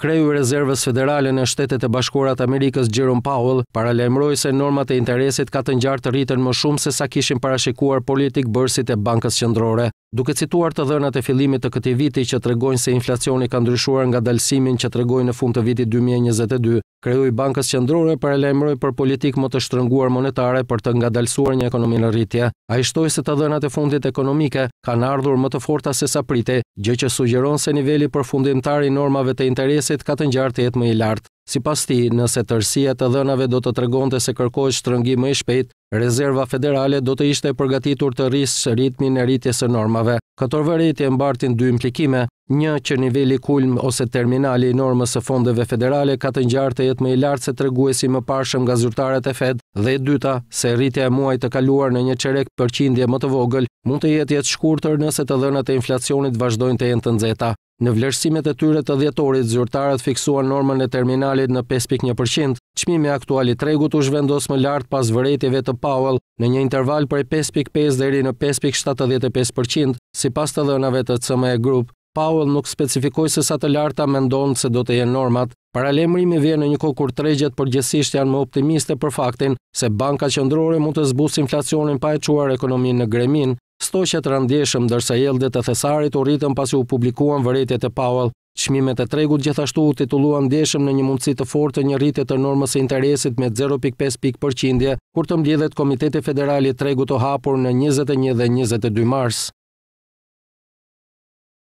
Kreju i rezervës federale në shtetet e bashkurat Amerikës Jerome Powell paralemrojë se normat e interesit ka të njartë rritën më shumë se sa kishin parashikuar politikë bërësit e bankës qëndrore. Duke cituar të dhënat e fillimit të këtij viti që tregojnë se inflacioni ka ndryshuar nga dalësimin që tregoi në fund të vitit 2022, krijoi Bankës Qendrore për alarmroi për politikë më të shtrënguar monetare për të ngadalësuar një ekonomi në rritje. Ai shtoi se të dhënat e fundit ekonomike kanë ardhur më të forta se sa pritej, gjë që sugjeron se niveli përfundimtar i normave të interesit ka të ngjarë të jetë më i lartë. Si pas ti, nëse tërsia të dhënave do të tregonte se kërkoj shtrëngi më i shpejt, rezerva federale do të ishte përgatitur të rrisë ritmin e rritjes e normave. Këtor vërejtje mbartin dy implikime, një që nivelli kulm ose terminali i normës së fondeve federale ka të njartë të jetë më i lartë se treguesi më parshëm nga zyrtarët e fed, dhe dyta se rritja e muaj të kaluar në një qerek përqindje më të vogël mund të jetë jetë shkurtër nëse të dhënat e inflacionit vazhdojnë të jenë të nxehta. Në vlerësimet e tyre të dhjetorit, zyrtarët fiksuan normën e terminalit në 5.1%, qmime aktuali tregut u shvendos më lartë pas vëretjeve të Powell në një interval për 5.5 dheri në 5.75%, si pas të dhënave të CME Group. Powell nuk specifikoj se sa të larta ndonë se do të jenë normat. Paralemrimi vje në një kohë kur tregjet përgjësisht janë më optimiste për faktin se banka qëndrore mund të zbusë inflacionin pa e quar ekonomin në gremin, Stoqet randeshëm ndërsa jeldet e Thesarit u rritëm pasi u publikuan vërejtjet e Powell. Çmimet e tregut gjithashtu u titulluan ndeshëm në një mundësi të fortë të një rritje të normës së interesit me 0.5 pikë përqindje, kur të mbledhet Komiteti Federal i Tregut të hapur në 21 dhe 22 mars.